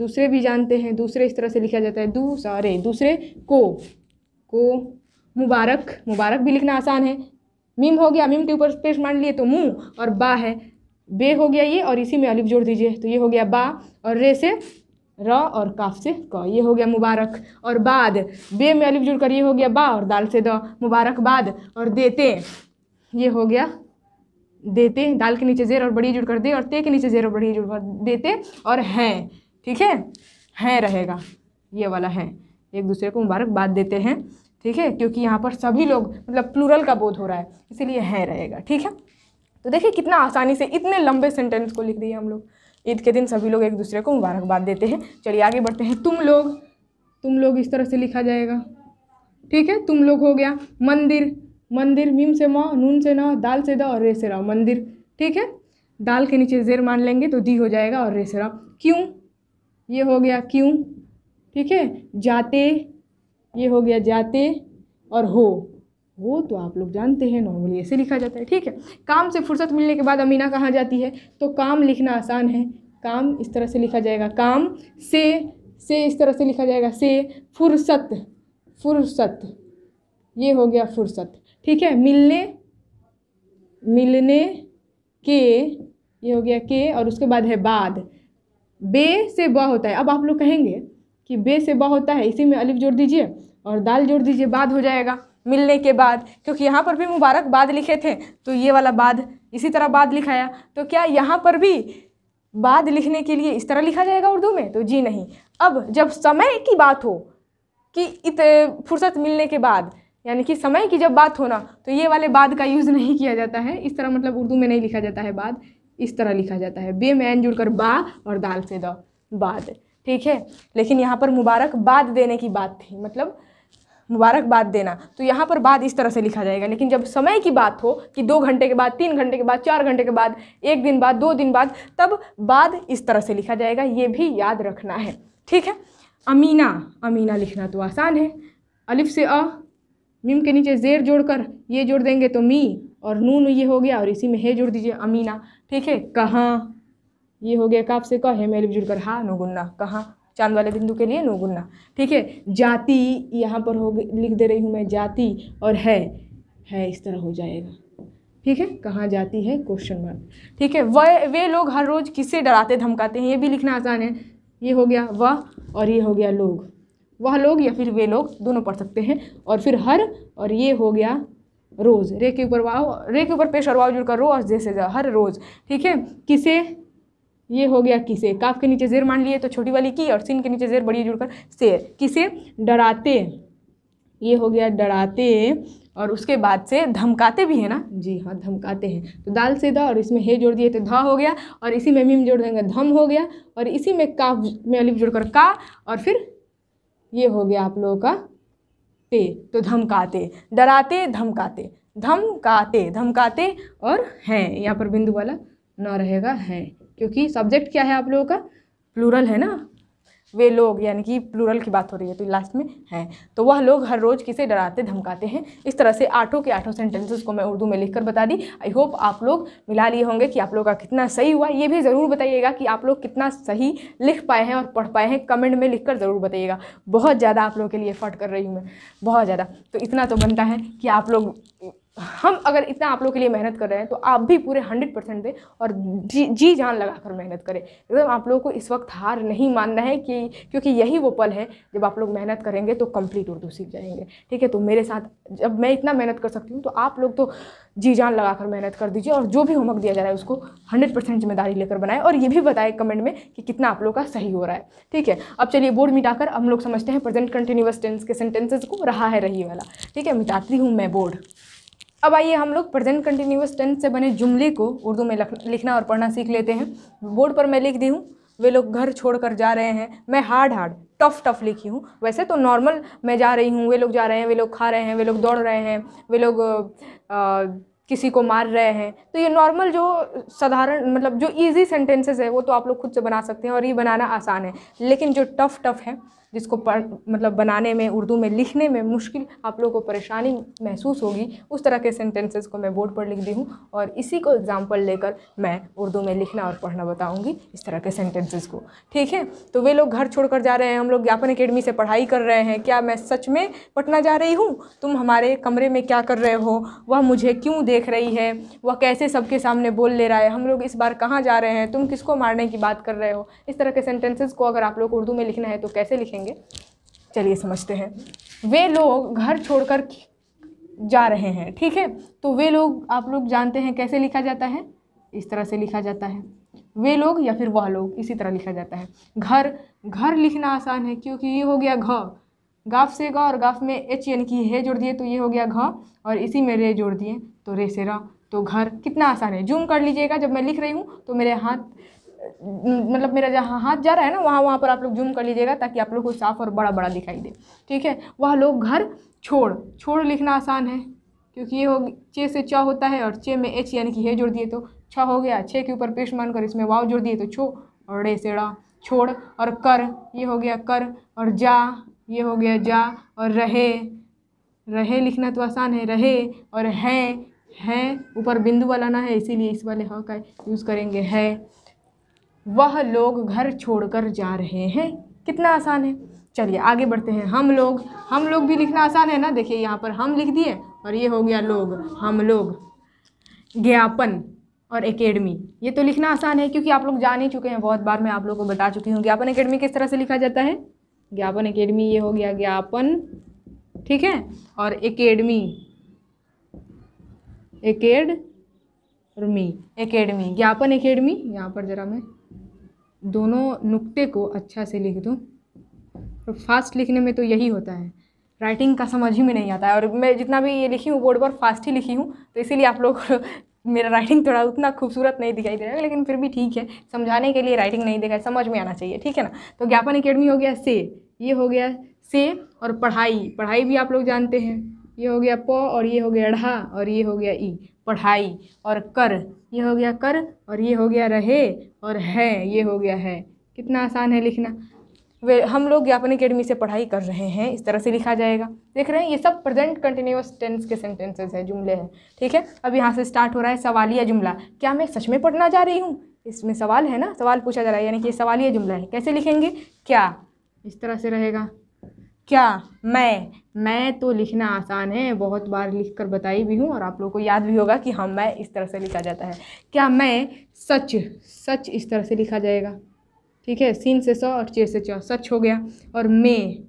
दूसरे भी जानते हैं दूसरे इस तरह से लिखा जाता है दूसरे दूसरे को को मुबारक मुबारक भी लिखना आसान है मीम हो गया मीम के ऊपर स्पेस मान लिए तो मुँह और बा है बे हो गया ये और इसी में अलिफ जोड़ दीजिए तो ये हो गया बा और रे से र और काफ से क ये हो गया मुबारक और बाद बे में अलिफ जुड़ कर ये हो गया बा और दाल से द मुबारक बाद और देते ये हो गया देते दाल के नीचे जेर और बड़ी जुड़ कर दे और ते के नीचे जेर और बड़ी जुड़ कर देते और हैं ठीक है हैं रहेगा ये वाला है एक दूसरे को मुबारकबाद देते हैं ठीक है क्योंकि यहाँ पर सभी लोग मतलब प्लूरल का बोध हो रहा है इसीलिए हैं रहेगा ठीक है तो देखिए कितना आसानी से इतने लंबे सेंटेंस को लिख दिए हम लोग ईद के दिन सभी लोग एक दूसरे को मुबारकबाद देते हैं चलिए आगे बढ़ते हैं तुम लोग तुम लोग इस तरह से लिखा जाएगा ठीक है तुम लोग हो गया मंदिर मंदिर मीम से माँ नून से ना दाल से दा और रे से राव मंदिर ठीक है दाल के नीचे जेर मान लेंगे तो दी हो जाएगा और रे से राव क्यों ये हो गया क्यों ठीक है जाते ये हो गया जाते और हो वो तो आप लोग जानते हैं नॉर्मली ऐसे लिखा जाता है ठीक है काम से फुर्सत मिलने के बाद अमीना कहाँ जाती है तो काम लिखना आसान है काम इस तरह से लिखा जाएगा काम से से इस तरह से लिखा जाएगा से फुर्सत फुर्सत ये हो गया फुर्सत ठीक है मिलने मिलने के ये हो गया के और उसके बाद है बाद बे से ब होता है अब आप लोग कहेंगे कि बे से बा होता है इसी में अलिफ जोड़ दीजिए और दाल जोड़ दीजिए बाद हो जाएगा मिलने के बाद क्योंकि यहाँ पर भी मुबारक बाद लिखे थे तो ये वाला बाद इसी तरह बाद लिखाया तो क्या यहाँ पर भी बाद लिखने के लिए इस तरह लिखा जाएगा उर्दू में तो जी नहीं अब जब समय की बात हो कि इत फुर्सत मिलने के बाद यानी कि समय की जब बात हो ना तो ये वाले बाद का यूज़ नहीं किया जाता है इस तरह मतलब उर्दू में नहीं लिखा जाता है बाद इस तरह लिखा जाता है बे मैन जुड़कर बा और दाल से द बाद ठीक है लेकिन यहाँ पर मुबारकबाद देने की बात थी मतलब मुबारकबाद देना तो यहाँ पर बाद इस तरह से लिखा जाएगा लेकिन जब समय की बात हो कि दो घंटे के बाद तीन घंटे के बाद चार घंटे के बाद एक दिन बाद दो दिन बाद तब बाद इस तरह से लिखा जाएगा ये भी याद रखना है ठीक है अमीना अमीना लिखना तो आसान है अलिफ से अ मीम के नीचे जेर जोड़कर ये जोड़ देंगे तो मी और नून ये हो गया और इसी में हे जोड़ दीजिए अमीना ठीक है कहाँ ये हो गया काफ से कह है मेल जुड़कर हाँ नोगुन्ना कहाँ चांद वाले बिंदु के लिए नोगुन्ना ठीक है जाति यहाँ पर हो लिख दे रही हूँ मैं जाति और है है इस तरह हो जाएगा ठीक है कहाँ जाती है क्वेश्चन मार्क ठीक है वह वे लोग हर रोज़ किसे डराते धमकाते हैं ये भी लिखना आसान है ये हो गया वह और ये हो गया लोग वह लोग या फिर वे लोग दोनों पढ़ सकते हैं और फिर हर और ये हो गया रोज़ रे के ऊपर वाह रे के ऊपर पेश और वाव जुड़कर रो और जैसे हर रोज़ ठीक है किसे ये हो गया किसे काफ के नीचे जेर मान लिए तो छोटी वाली की और सिन के नीचे जेर बड़ी जुड़कर शेर किसे डराते ये हो गया डराते और उसके बाद से धमकाते भी है ना जी हाँ धमकाते हैं तो दाल से दा और इसमें हे जोड़ दिए तो धा हो गया और इसी में मीम जोड़ देंगे धम हो गया और इसी में काफ में अलिफ जोड़कर का और फिर ये हो गया आप लोगों का ते तो धमकाते डराते धमकाते धमकाते धमकाते और हैं यहाँ पर बिंदु वाला न रहेगा हैं क्योंकि सब्जेक्ट क्या है आप लोगों का प्लूरल है ना वे लोग यानी कि प्लूरल की बात हो रही है तो लास्ट में हैं तो वह लोग हर रोज़ किसे डराते धमकाते हैं इस तरह से आठों के आठों सेंटेंसेस को मैं उर्दू में लिखकर बता दी आई होप आप लोग मिला लिए होंगे कि आप लोगों का कितना सही हुआ ये भी ज़रूर बताइएगा कि आप लोग कितना सही लिख पाए हैं और पढ़ पाए हैं कमेंट में लिख ज़रूर बताइएगा बहुत ज़्यादा आप लोगों के लिए एफर्ट कर रही हूँ मैं बहुत ज़्यादा तो इतना तो बनता है कि आप लोग हम अगर इतना आप लोग के लिए मेहनत कर रहे हैं तो आप भी पूरे हंड्रेड परसेंट दें और जी जी जान लगा कर मेहनत करें एकदम आप लोगों को इस वक्त हार नहीं मानना है कि क्योंकि यही वो पल है जब आप लोग मेहनत करेंगे तो कंप्लीट उर्दू सीख जाएंगे ठीक है तो मेरे साथ जब मैं इतना मेहनत कर सकती हूँ तो आप लोग तो जी जान लगा कर मेहनत कर दीजिए और जो भी होमवर्क दिया जा रहा है उसको हंड्रेड परसेंट जिम्मेदारी लेकर बनाएं और ये भी बताएं कमेंट में कि कितना आप लोग का सही हो रहा है ठीक है अब चलिए बोर्ड मिटाकर हम लोग समझते हैं प्रेजेंट कंटिन्यूस टेंस के सेंटेंसेज को रहा है रही वाला ठीक है मिटाती हूँ मैं बोर्ड अब आइए हम लोग प्रेजेंट कंटिन्यूस टेंस से बने जुमले को उर्दू में लिखना और पढ़ना सीख लेते हैं बोर्ड पर मैं लिख दी हूँ वे लोग घर छोड़कर जा रहे हैं मैं हार्ड हार्ड टफ टफ लिखी हूँ वैसे तो नॉर्मल मैं जा रही हूँ वे लोग जा रहे हैं वे लोग खा रहे हैं वे लोग दौड़ रहे हैं वे लोग आ, किसी को मार रहे हैं तो ये नॉर्मल जो साधारण मतलब जो इजी सेंटेंसेस है वो तो आप लोग खुद से बना सकते हैं और ये बनाना आसान है लेकिन जो टफ़ टफ़ है जिसको पढ़ मतलब बनाने में उर्दू में लिखने में मुश्किल आप लोगों को परेशानी महसूस होगी उस तरह के सेंटेंसेस को मैं बोर्ड पर लिख दी हूँ और इसी को एग्ज़ाम्पल लेकर मैं उर्दू में लिखना और पढ़ना बताऊँगी इस तरह के सेंटेंसेस को ठीक है तो वे लोग घर छोड़कर जा रहे हैं हम लोग ज्ञापन अकेडमी से पढ़ाई कर रहे हैं क्या मैं सच में पटना जा रही हूँ तुम हमारे कमरे में क्या कर रहे हो वह मुझे क्यों देख रही है वह कैसे सबके सामने बोल ले रहा है हम लोग इस बार कहाँ जा रहे हैं तुम किसको मारने की बात कर रहे हो इस तरह के सेंटेंसेज को अगर आप लोग उर्दू में लिखना है तो कैसे लिखेंगे देंगे चलिए समझते हैं वे लोग घर छोड़कर जा रहे हैं ठीक है तो वे लोग आप लोग जानते हैं कैसे लिखा जाता है इस तरह से लिखा जाता है वे लोग या फिर वह लोग इसी तरह लिखा जाता है घर घर लिखना आसान है क्योंकि ये हो गया घ गाफ से गा और गाफ में एच यानी कि हे जोड़ दिए तो ये हो गया घ और इसी में रे जोड़ दिए तो रे से रा तो घर कितना आसान है जूम कर लीजिएगा जब मैं लिख रही हूँ तो मेरे हाथ मतलब मेरा जहाँ हाथ जा रहा है ना वहाँ वहाँ पर आप लोग जूम कर लीजिएगा ताकि आप लोग को साफ़ और बड़ा बड़ा दिखाई दे ठीक है वह लोग घर छोड़ छोड़ लिखना आसान है क्योंकि ये हो चे से च होता है और चे में एच यानी कि हे जोड़ दिए तो छ हो गया छः के ऊपर पेश मानकर इसमें वाव जोड़ दिए तो छो और रे से रा छोड़ और कर ये हो गया कर और जा ये हो गया जा और रहे रहे लिखना तो आसान है रहे और है है ऊपर बिंदु वाला ना है इसीलिए इस वाले ह का यूज़ करेंगे है वह लोग घर छोड़कर जा रहे हैं कितना आसान है चलिए आगे बढ़ते हैं हम लोग हम लोग भी लिखना आसान है ना देखिए यहाँ पर हम लिख दिए और ये हो गया लोग हम लोग ज्ञापन और एकेडमी ये तो लिखना आसान है क्योंकि आप लोग जान ही चुके हैं बहुत बार मैं आप लोगों को बता चुकी हूँ ज्ञापन एकेडमी किस तरह से लिखा जाता है ज्ञापन एकेडमी ये हो गया ज्ञापन ठीक है और एकेडमी एकेडमी एकेडमी ज्ञापन एकेडमी यहाँ पर ज़रा मैं दोनों नुक्ते को अच्छा से लिख दूँ तो फास्ट लिखने में तो यही होता है राइटिंग का समझ ही में नहीं आता है और मैं जितना भी ये लिखी हूँ बोर्ड पर फास्ट ही लिखी हूँ तो इसीलिए आप लोग <laughs> मेरा राइटिंग थोड़ा उतना खूबसूरत नहीं दिखाई दे रहा है लेकिन फिर भी ठीक है समझाने के लिए राइटिंग नहीं दिखाई समझ में आना चाहिए ठीक है ना तो ज्ञापन अकेडमी हो गया से ये हो गया से और पढ़ाई पढ़ाई भी आप लोग जानते हैं ये हो गया प और ये हो गया ढा और ये हो गया ई पढ़ाई और कर ये हो गया कर और ये हो गया रहे और है ये हो गया है कितना आसान है लिखना वे हम लोग ज्ञापन अकेडमी से पढ़ाई कर रहे हैं इस तरह से लिखा जाएगा देख रहे हैं ये सब प्रेजेंट कंटिन्यूस टेंस के सेंटेंसेस हैं जुमले हैं ठीक है अब यहाँ से स्टार्ट हो रहा है सवालिया जुमला क्या मैं सच में पढ़ना जा रही हूँ इसमें सवाल है ना सवाल पूछा जा रहा है यानी कि ये सवालिया जुमला है कैसे लिखेंगे क्या इस तरह से रहेगा क्या मैं मैं तो लिखना आसान है बहुत बार लिख कर बताई भी हूँ और आप लोगों को याद भी होगा कि हाँ मैं इस तरह से लिखा जाता है क्या मैं सच सच इस तरह से लिखा जाएगा ठीक है सीन से सौ और चे से चौ सच हो गया और मैं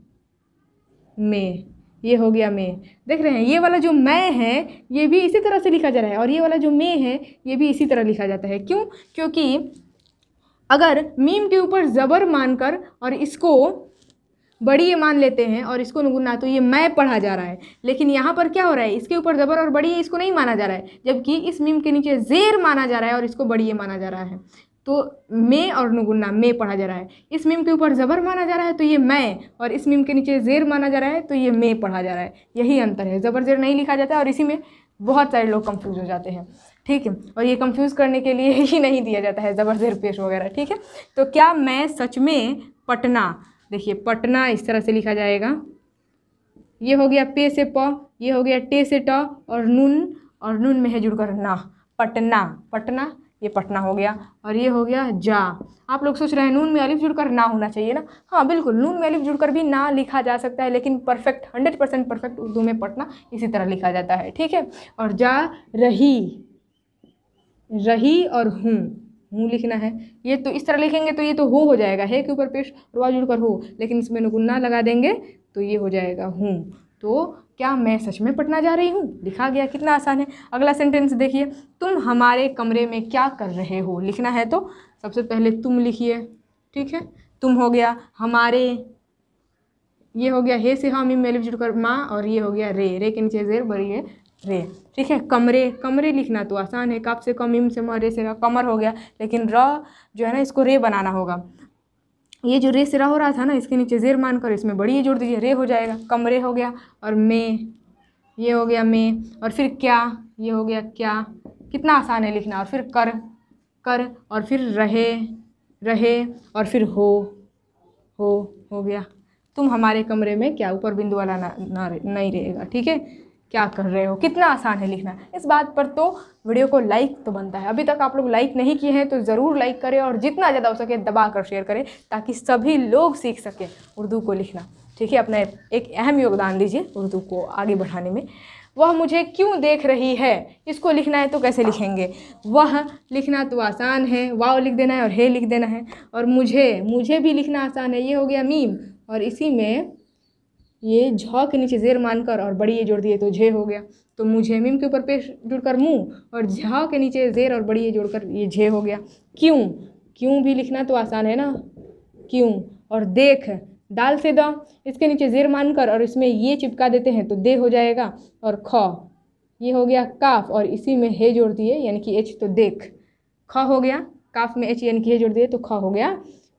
मैं ये हो गया मैं देख रहे हैं ये वाला जो मैं है ये भी इसी तरह से लिखा जा रहा है और ये वाला जो मैं है ये भी इसी तरह लिखा जाता है क्यों क्योंकि अगर मीम के ऊपर ज़बर मानकर और इसको बड़ी ये मान लेते हैं और इसको गुना तो ये मैं पढ़ा जा रहा है लेकिन यहाँ पर क्या हो रहा है इसके ऊपर ज़बर और बड़ी इसको नहीं माना जा रहा है जबकि इस मीम के नीचे जेर माना जा रहा है और इसको बड़ी ये माना जा रहा है तो मे और नुगुन्ना मे पढ़ा जा रहा है इस मीम के ऊपर ज़बर माना जा रहा है तो ये मैं और इस मीम के नीचे जेर माना जा रहा है तो ये मे पढ़ा जा रहा है यही अंतर है ज़बर जेर नहीं लिखा जाता और इसी में बहुत सारे लोग कंफ्यूज हो जाते हैं ठीक है और ये कंफ्यूज करने के लिए <laughs> ही नहीं दिया जाता है ज़बर जेर पेश वगैरह ठीक है तो क्या मैं सच में पटना देखिए पटना इस तरह से लिखा जाएगा ये हो गया पे से प ये हो गया टे से ट और नून और नून में है जुड़कर ना पटना पटना ये पटना हो गया और ये हो गया जा आप लोग सोच रहे हैं नून में अलिफ जुड़कर ना होना चाहिए ना हाँ बिल्कुल नून में अलिफ जुड़कर भी ना लिखा जा सकता है लेकिन perfect hundred percent perfect Urdu में पटना इसी तरह लिखा जाता है ठीक है और जा रही रही और हूँ मुँह लिखना है ये तो इस तरह लिखेंगे तो ये तो हो हो जाएगा है के ऊपर पेश रुआ जुड़कर हो लेकिन इसमें नुकुन्ना लगा देंगे तो ये हो जाएगा हूँ तो क्या मैं सच में पटना जा रही हूँ लिखा गया कितना आसान है अगला सेंटेंस देखिए तुम हमारे कमरे में क्या कर रहे हो लिखना है तो सबसे पहले तुम लिखिए ठीक है तुम हो गया हमारे ये हो गया हे से हम मेलिफ जुड़कर माँ और ये हो गया रे रे के नीचे जेर बरी है रे ठीक है कमरे कमरे लिखना तो आसान है कप से कम इम से म से र कमर हो गया लेकिन र जो है ना इसको रे बनाना होगा ये जो रे से रह हो रहा था ना इसके नीचे जेर मान कर इसमें बड़ी जोड़ दीजिए रे हो जाएगा कमरे हो गया और मे ये हो गया मे और फिर क्या ये हो गया क्या कितना आसान है लिखना और फिर कर कर और फिर रहे रहे और फिर हो हो हो गया तुम हमारे कमरे में क्या ऊपर बिंदु वाला ना ना नहीं रहेगा ठीक है क्या कर रहे हो कितना आसान है लिखना इस बात पर तो वीडियो को लाइक तो बनता है अभी तक आप लोग लाइक नहीं किए हैं तो ज़रूर लाइक करें और जितना ज़्यादा हो सके दबा कर शेयर करें ताकि सभी लोग सीख सकें उर्दू को लिखना ठीक है अपना एक अहम योगदान दीजिए उर्दू को आगे बढ़ाने में वह मुझे क्यों देख रही है इसको लिखना है तो कैसे लिखेंगे वह लिखना तो आसान है वाह लिख देना है और हे लिख देना है और मुझे मुझे भी लिखना आसान है ये हो गया मीम और इसी में ये झ के नीचे जेर मानकर और बड़ी ये जोड़ दिए तो झे हो गया तो मुझे मीम के ऊपर पेश जुड़कर मुँह और झ के नीचे जेर और बड़ी ये जोड़कर ये झे हो गया क्यों क्यों भी लिखना तो आसान है ना क्यों और देख दाल से द इसके नीचे जेर मानकर और इसमें ये चिपका देते हैं तो दे हो जाएगा और ख ये हो गया काफ और इसी में हे जोड़ दिए यानी कि एच तो देख ख हो गया काफ में एच यानी कि हे जोड़ दिए तो ख हो गया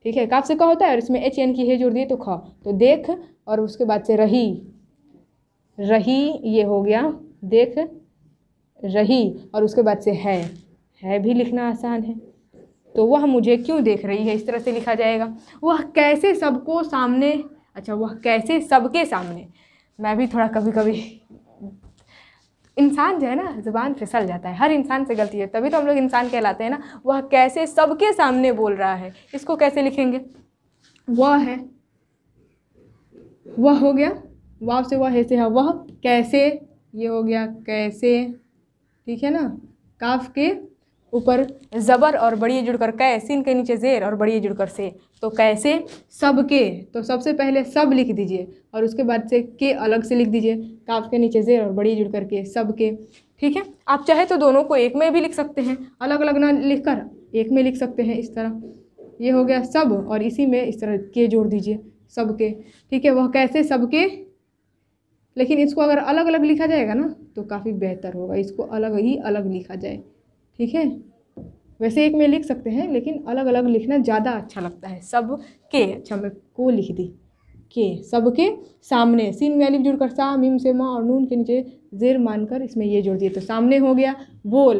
ठीक है काफ से का होता है और इसमें एच एन की है जोड़ दिए तो ख तो देख और उसके बाद से रही रही ये हो गया देख रही और उसके बाद से है है भी लिखना आसान है तो वह मुझे क्यों देख रही है इस तरह से लिखा जाएगा वह कैसे सबको सामने अच्छा वह कैसे सबके सामने मैं भी थोड़ा कभी कभी इंसान जो है ना ज़ुबान फिसल जाता है हर इंसान से गलती है तभी तो हम लोग इंसान कहलाते हैं ना वह कैसे सबके सामने बोल रहा है इसको कैसे लिखेंगे वह है वह हो गया वाव से वह ऐसे है वह कैसे ये हो गया कैसे ठीक है ना काफ के ऊपर ज़बर और बड़ी जुड़कर सिन के नीचे ज़ेर और बड़ी जुड़कर से तो कैसे सब के तो सबसे पहले सब लिख दीजिए और उसके बाद से के अलग से लिख दीजिए काफ के नीचे ज़ेर और बड़ी जुड़कर के सब के ठीक है आप चाहे तो दोनों को एक में भी लिख सकते हैं अलग अलग ना लिख कर एक में लिख सकते हैं इस तरह ये हो गया सब और इसी में इस तरह के जोड़ दीजिए सब के ठीक है वह कैसे सब के लेकिन इसको अगर अलग अलग लिखा जाएगा ना तो काफ़ी बेहतर होगा इसको अलग ही अलग लिखा जाए ठीक है वैसे एक में लिख सकते हैं लेकिन अलग अलग लिखना ज़्यादा अच्छा लगता है सब के अच्छा मैं को लिख दी के सबके सामने सीन में अलिफ जुड़कर सा मीम से माँ और नून के नीचे जेर मानकर इसमें ये जोड़ दिए तो सामने हो गया बोल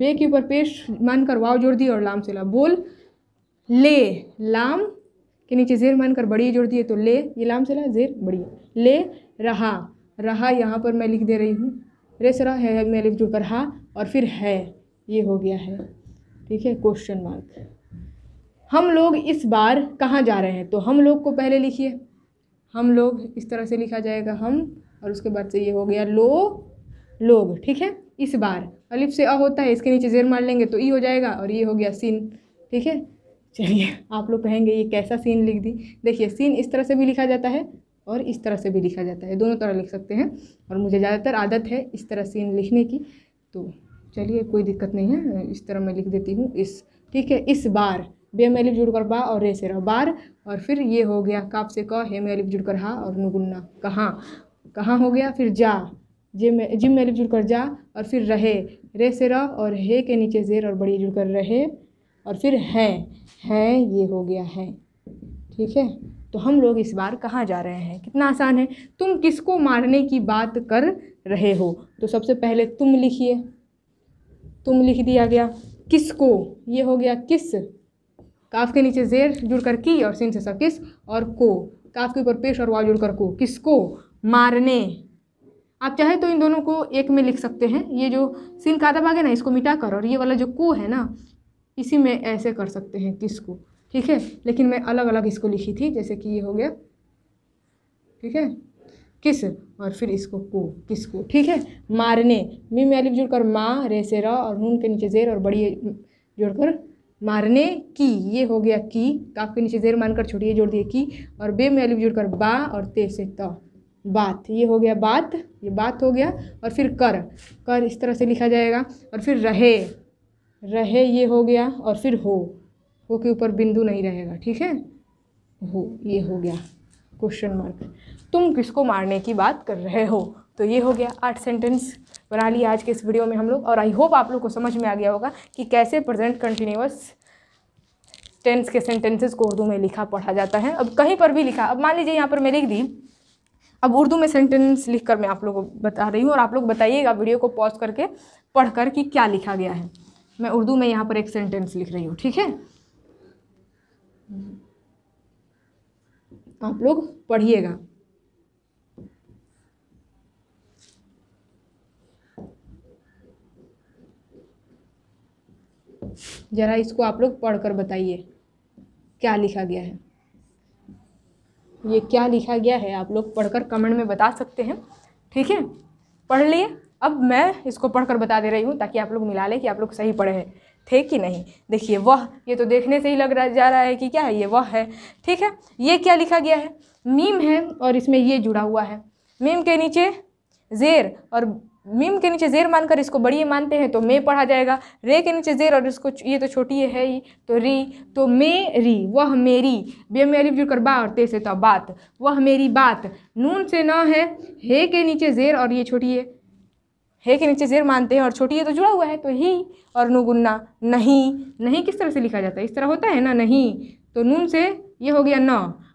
बे के ऊपर पेश मानकर वाव जोड़ दिए और लाम से ला बोल ले लाम के नीचे जेर मानकर बड़ी जोड़ दिए तो ले ये लाम से ला जेर बड़ी ले रहा रहा यहाँ पर मैं लिख दे रही हूँ रे सरा है मैं लिख जुड़कर हा और फिर है ये हो गया है ठीक है क्वेश्चन मार्क हम लोग इस बार कहाँ जा रहे हैं तो हम लोग को पहले लिखिए हम लोग इस तरह से लिखा जाएगा हम और उसके बाद से ये हो गया लो लोग ठीक है इस बार अलिफ से अ होता है इसके नीचे जेर मार लेंगे तो ई हो जाएगा और ये हो गया सीन ठीक है चलिए आप लोग कहेंगे ये कैसा सीन लिख दी देखिए सीन इस तरह से भी लिखा जाता है और इस तरह से भी लिखा जाता है दोनों तरह लिख सकते हैं और मुझे ज़्यादातर आदत है इस तरह सीन लिखने की तो चलिए कोई दिक्कत नहीं है इस तरह मैं लिख देती हूँ इस ठीक है इस बार बे में अलिफ जुड़कर बा और रे से रह बार और फिर ये हो गया काप से क हे में अलिफ जुड़कर हा और नुगुन्ना कहाँ कहाँ हो गया फिर जा जे में जिम में अलिफ जुड़कर जा और फिर रहे रे से रह और हे के नीचे जेर और बड़ी जुड़कर रहे और फिर हैं हैं ये हो गया है ठीक है तो हम लोग इस बार कहाँ जा रहे हैं कितना आसान है तुम किसको मारने की बात कर रहे हो तो सबसे पहले तुम लिखिए तुम लिख दिया गया किसको ये हो गया किस काफ के नीचे जेर जुड़कर की और सिंह से सब किस और को काफ के ऊपर पेश और वाव जुड़कर को किसको मारने आप चाहे तो इन दोनों को एक में लिख सकते हैं ये जो सिन का आधा भाग है ना इसको मिटा कर और ये वाला जो को है ना इसी में ऐसे कर सकते हैं किसको ठीक है लेकिन मैं अलग अलग इसको लिखी थी जैसे कि ये हो गया ठीक है किस और फिर इसको को किसको ठीक है मारने मीम अलिफ जुड़कर माँ रे से र और नून के नीचे जेर और बड़ी जोड़कर मारने की ये हो गया की काफ के नीचे जेर मानकर छोटी जोड़ दिए की और बे में अलिफ जुड़कर बा और ते से त बात ये हो गया बात ये बात हो गया और फिर कर कर इस तरह से लिखा जाएगा और फिर रहे रहे ये हो गया और फिर हो हो के ऊपर बिंदु नहीं रहेगा ठीक है हो ये हो गया क्वेश्चन मार्क तुम किसको मारने की बात कर रहे हो तो ये हो गया आठ सेंटेंस बना लिया आज के इस वीडियो में हम लोग और आई होप आप लोग को समझ में आ गया होगा कि कैसे प्रेजेंट कंटिन्यूस टेंस के सेंटेंसेस को उर्दू में लिखा पढ़ा जाता है अब कहीं पर भी लिखा अब मान लीजिए यहाँ पर मैं लिख दी अब उर्दू में सेंटेंस लिख कर मैं आप लोगों को बता रही हूँ और आप लोग बताइएगा वीडियो को पॉज करके पढ़ कर कि क्या लिखा गया है मैं उर्दू में यहाँ पर एक सेंटेंस लिख रही हूँ ठीक है आप लोग पढ़िएगा ज़रा इसको आप लोग पढ़ कर बताइए क्या लिखा गया है ये क्या लिखा गया है आप लोग पढ़कर कमेंट में बता सकते हैं ठीक है पढ़ लिए अब मैं इसको पढ़कर बता दे रही हूँ ताकि आप लोग मिला लें कि आप लोग सही पढ़े हैं थे कि नहीं देखिए वह ये तो देखने से ही लग रहा जा रहा है कि क्या है ये वह है ठीक है ये क्या लिखा गया है मीम है और इसमें ये जुड़ा हुआ है मीम के नीचे जेर और मीम के नीचे ज़ेर मानकर इसको बड़ी मानते हैं तो मे पढ़ा जाएगा रे के नीचे ज़ेर और इसको ये तो छोटी है ही तो री तो मे री वह मेरी बे में अलिफ जुड़कर बा और ते से तो बात वह मेरी बात नून से न है हे के नीचे ज़ेर और ये छोटी है हे के नीचे ज़ेर मानते हैं और छोटी है तो जुड़ा हुआ है तो ही और नुगुन्ना नहीं नहीं किस तरह से लिखा जाता है इस तरह होता है ना नहीं तो नून से ये हो गया न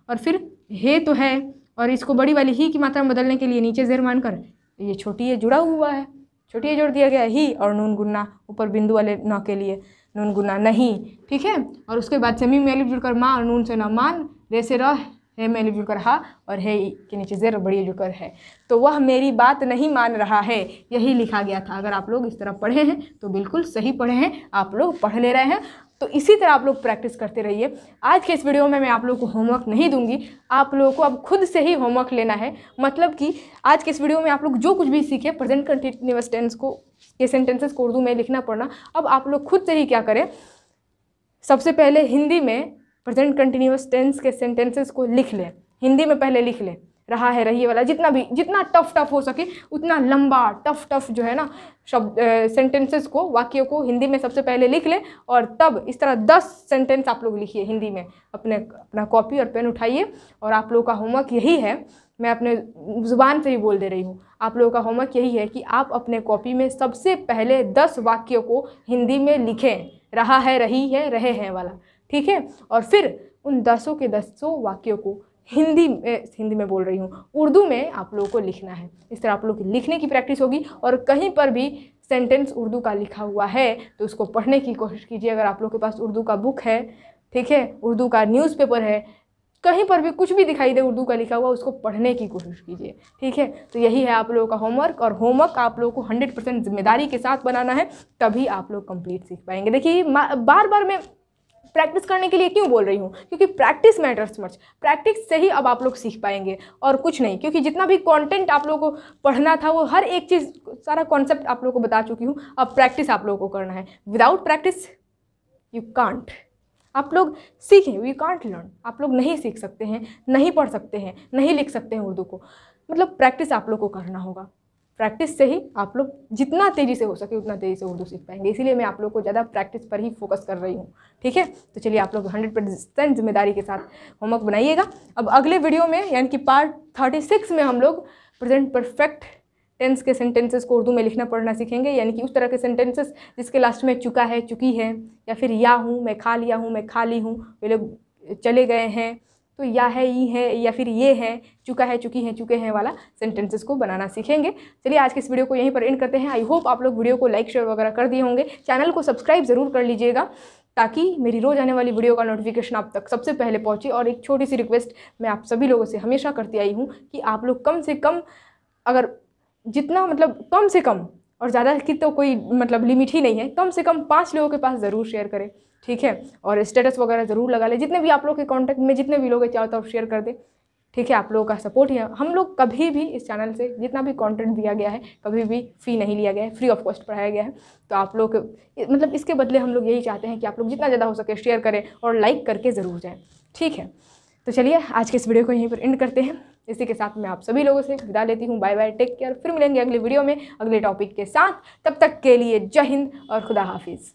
और फिर हे तो है और इसको बड़ी वाली ही की मात्रा में बदलने के लिए नीचे ज़ेर मानकर ये छोटी ये जुड़ा हुआ है छोटी ये जोड़ दिया गया ही और नून गुन्ना ऊपर बिंदु वाले न के लिए नून गुना नहीं ठीक है और उसके बाद सेमी में अलिफ जुड़कर माँ और नून से न मान रे से रह हे में अलिफ जुड़कर हा और हे के नीचे जेर बड़ी जुड़कर है तो वह मेरी बात नहीं मान रहा है यही लिखा गया था अगर आप लोग इस तरह पढ़े हैं तो बिल्कुल सही पढ़े हैं आप लोग पढ़ ले रहे हैं तो इसी तरह आप लोग प्रैक्टिस करते रहिए आज के इस वीडियो में मैं आप लोगों को होमवर्क नहीं दूंगी आप लोगों को अब खुद से ही होमवर्क लेना है मतलब कि आज के इस वीडियो में आप लोग जो कुछ भी सीखे प्रेजेंट कंटिन्यूस टेंस को ये सेंटेंसेस को उर्दू में लिखना पड़ना अब आप लोग खुद से ही क्या करें सबसे पहले हिंदी में प्रेजेंट कंटिन्यूस टेंस के सेंटेंसेस को लिख लें हिंदी में पहले लिख लें रहा है रही वाला जितना भी जितना टफ टफ हो सके उतना लंबा टफ टफ जो है ना शब्द सेंटेंसेस को वाक्यों को हिंदी में सबसे पहले लिख लें और तब इस तरह दस सेंटेंस आप लोग लिखिए हिंदी में अपने अपना कॉपी और पेन उठाइए और आप लोगों का होमवर्क यही है मैं अपने ज़ुबान से ही बोल दे रही हूँ आप लोगों का होमवर्क यही है कि आप अपने कॉपी में सबसे पहले दस वाक्यों को हिंदी में लिखें रहा है रही है रहे हैं वाला ठीक है और फिर उन दसों के दसों वाक्यों को हिंदी में हिंदी में बोल रही हूँ उर्दू में आप लोगों को लिखना है इस तरह आप लोग की लिखने की प्रैक्टिस होगी और कहीं पर भी सेंटेंस उर्दू का लिखा हुआ है तो उसको पढ़ने की कोशिश कीजिए अगर आप लोग के पास उर्दू का बुक है ठीक है उर्दू का न्यूज़पेपर है कहीं पर भी कुछ भी दिखाई दे उर्दू का लिखा हुआ उसको पढ़ने की कोशिश कीजिए ठीक है तो यही है आप लोगों का होमवर्क और होमवर्क आप लोगों को हंड्रेड परसेंट जिम्मेदारी के साथ बनाना है तभी आप लोग कंप्लीट सीख पाएंगे देखिए बार बार मैं प्रैक्टिस करने के लिए क्यों बोल रही हूँ क्योंकि प्रैक्टिस मैटर्स मच प्रैक्टिस से ही अब आप लोग सीख पाएंगे और कुछ नहीं क्योंकि जितना भी कॉन्टेंट आप लोगों को पढ़ना था वो हर एक चीज़ सारा कॉन्सेप्ट आप लोगों को बता चुकी हूँ अब प्रैक्टिस आप लोगों को करना है विदाउट प्रैक्टिस यू कांट आप लोग सीखें यू कांट लर्न आप लोग नहीं सीख सकते हैं नहीं पढ़ सकते हैं नहीं लिख सकते हैं उर्दू को मतलब प्रैक्टिस आप लोग को करना होगा प्रैक्टिस से ही आप लोग जितना तेज़ी से हो सके उतना तेज़ी से उर्दू सीख पाएंगे इसीलिए मैं आप लोग को ज़्यादा प्रैक्टिस पर ही फोकस कर रही हूँ ठीक है तो चलिए आप लोग हंड्रेड परसेंट जिम्मेदारी के साथ होमवर्क बनाइएगा अब अगले वीडियो में यानी कि पार्ट थर्टी सिक्स में हम लोग प्रेजेंट परफेक्ट टेंस के सेंटेंसेस को उर्दू में लिखना पढ़ना सीखेंगे यानी कि उस तरह के सेंटेंसेस जिसके लास्ट में चुका है चुकी है या फिर या हूँ मैं खा लिया हूँ मैं खा ली हूँ वे लोग चले गए हैं तो या है ये है या फिर ये है चुका है चुकी है चुके हैं वाला सेंटेंसेस को बनाना सीखेंगे चलिए आज के इस वीडियो को यहीं पर एंड करते हैं आई होप आप लोग वीडियो को लाइक शेयर वगैरह कर दिए होंगे चैनल को सब्सक्राइब ज़रूर कर लीजिएगा ताकि मेरी रोज़ आने वाली वीडियो का नोटिफिकेशन आप तक सबसे पहले पहुँचे और एक छोटी सी रिक्वेस्ट मैं आप सभी लोगों से हमेशा करती आई हूँ कि आप लोग कम से कम अगर जितना मतलब कम से कम और ज़्यादा की तो कोई मतलब लिमिट ही नहीं है कम से कम पाँच लोगों के पास ज़रूर शेयर करें ठीक है और स्टेटस वगैरह ज़रूर लगा ले जितने भी आप लोग के कॉन्टैक्ट में जितने भी लोग चाहो तो शेयर कर दें ठीक है आप लोगों का सपोर्ट ही हम लोग कभी भी इस चैनल से जितना भी कंटेंट दिया गया है कभी भी फ़ी नहीं लिया गया है फ्री ऑफ कॉस्ट पढ़ाया गया है तो आप लोग मतलब इसके बदले हम लोग यही चाहते हैं कि आप लोग जितना ज़्यादा हो सके शेयर करें और लाइक करके ज़रूर जाएं ठीक है तो चलिए आज के इस वीडियो को यहीं पर एंड करते हैं इसी के साथ मैं आप सभी लोगों से विदा लेती हूँ बाय बाय टेक केयर फिर मिलेंगे अगले वीडियो में अगले टॉपिक के साथ तब तक के लिए जय हिंद और खुदा हाफिज़